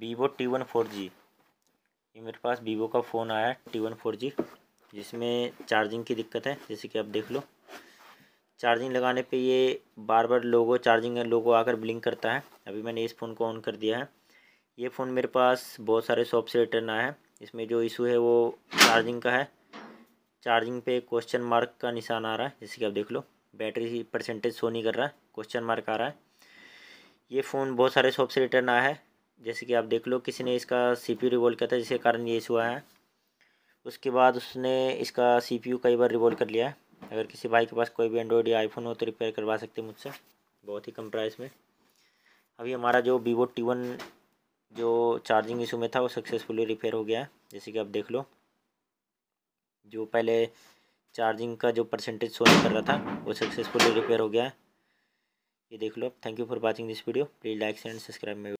Vivo T one four G ये मेरे पास Vivo का फ़ोन आया है टी वन फोर जी जिसमें चार्जिंग की दिक्कत है जैसे कि आप देख लो चार्जिंग लगाने पे ये बार बार लोगो चार्जिंग लोगो आकर ब्लिंक करता है अभी मैंने इस फ़ोन को ऑन कर दिया है ये फ़ोन मेरे पास बहुत सारे शॉप से रिटर्न आया है इसमें जो इशू है वो चार्जिंग का है चार्जिंग पे क्वेश्चन मार्क का निशान आ रहा है जैसे कि आप देख लो बैटरी परसेंटेज शो नहीं कर रहा है क्वेश्चन मार्क आ रहा है ये फ़ोन बहुत सारे शॉप से रिटर्न आया है जैसे कि आप देख लो किसी ने इसका सीपीयू रिवॉल्व किया था जिसके कारण ये इशू आया है उसके बाद उसने इसका सीपीयू कई बार रिवॉल्व कर लिया है अगर किसी भाई के पास कोई भी एंड्रॉयड या आईफोन हो तो रिपेयर करवा सकते हैं मुझसे बहुत ही कम प्राइस में अभी हमारा जो वीवो टी वन जो चार्जिंग इशू में था वो सक्सेसफुली रिपेयर हो गया है जैसे कि आप देख लो जो पहले चार्जिंग का जो परसेंटेज शो नहीं कर रहा था वो सक्सेसफुली रिपेयर हो गया है ये देख लो thank you for watching this video please like and subscribe may